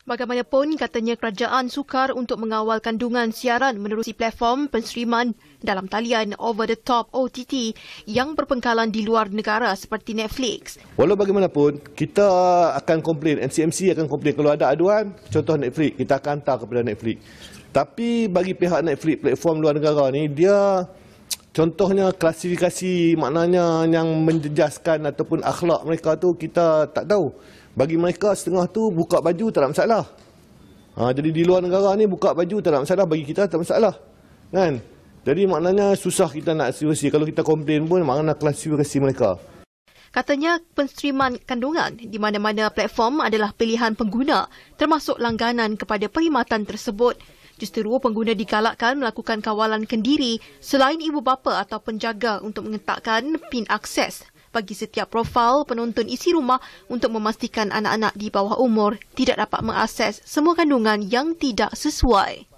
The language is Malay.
Bagaimanapun, katanya kerajaan sukar untuk mengawal kandungan siaran menerusi platform penstriman dalam talian over the top OTT yang berpengkalan di luar negara seperti Netflix. Walau bagaimanapun, kita akan komplain, NCMC akan komplain kalau ada aduan, contoh Netflix, kita akan hantar kepada Netflix. Tapi bagi pihak Netflix platform luar negara ni, dia contohnya klasifikasi maknanya yang menjejaskan ataupun akhlak mereka tu kita tak tahu. Bagi mereka setengah tu buka baju tak ada masalah. Ha, jadi di luar negara ni buka baju tak ada masalah. Bagi kita tak ada masalah. Kan? Jadi maknanya susah kita nak aktivasi. Kalau kita komplain pun maknanya klasifikasi mereka. Katanya penstriman kandungan di mana-mana platform adalah pilihan pengguna termasuk langganan kepada perkhidmatan tersebut. Justeru pengguna digalakkan melakukan kawalan kendiri selain ibu bapa atau penjaga untuk mengetakkan pin akses bagi setiap profil penonton isi rumah untuk memastikan anak-anak di bawah umur tidak dapat mengakses semua kandungan yang tidak sesuai.